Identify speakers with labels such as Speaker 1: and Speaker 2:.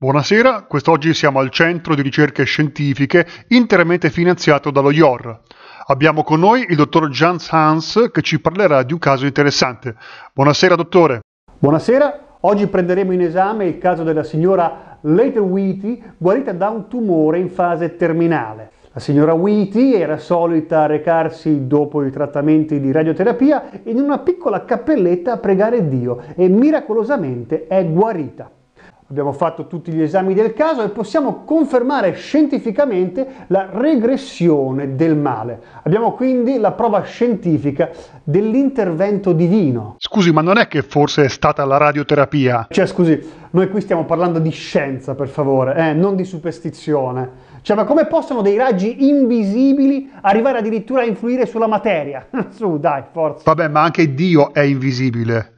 Speaker 1: Buonasera, quest'oggi siamo al Centro di Ricerche Scientifiche interamente finanziato dallo IOR. Abbiamo con noi il dottor Jans Hans che ci parlerà di un caso interessante. Buonasera dottore. Buonasera,
Speaker 2: oggi prenderemo in esame il caso della signora Leiter Wheaty guarita da un tumore in fase terminale. La signora Wheaty era solita recarsi dopo i trattamenti di radioterapia in una piccola cappelletta a pregare Dio e miracolosamente è guarita. Abbiamo fatto tutti gli esami del caso e possiamo confermare scientificamente la regressione del male. Abbiamo quindi la prova scientifica dell'intervento divino.
Speaker 1: Scusi, ma non è che forse è stata la radioterapia?
Speaker 2: Cioè, scusi, noi qui stiamo parlando di scienza, per favore, eh, non di superstizione. Cioè, ma come possono dei raggi invisibili arrivare addirittura a influire sulla materia? Su, dai, forza.
Speaker 3: Vabbè, ma anche Dio è invisibile.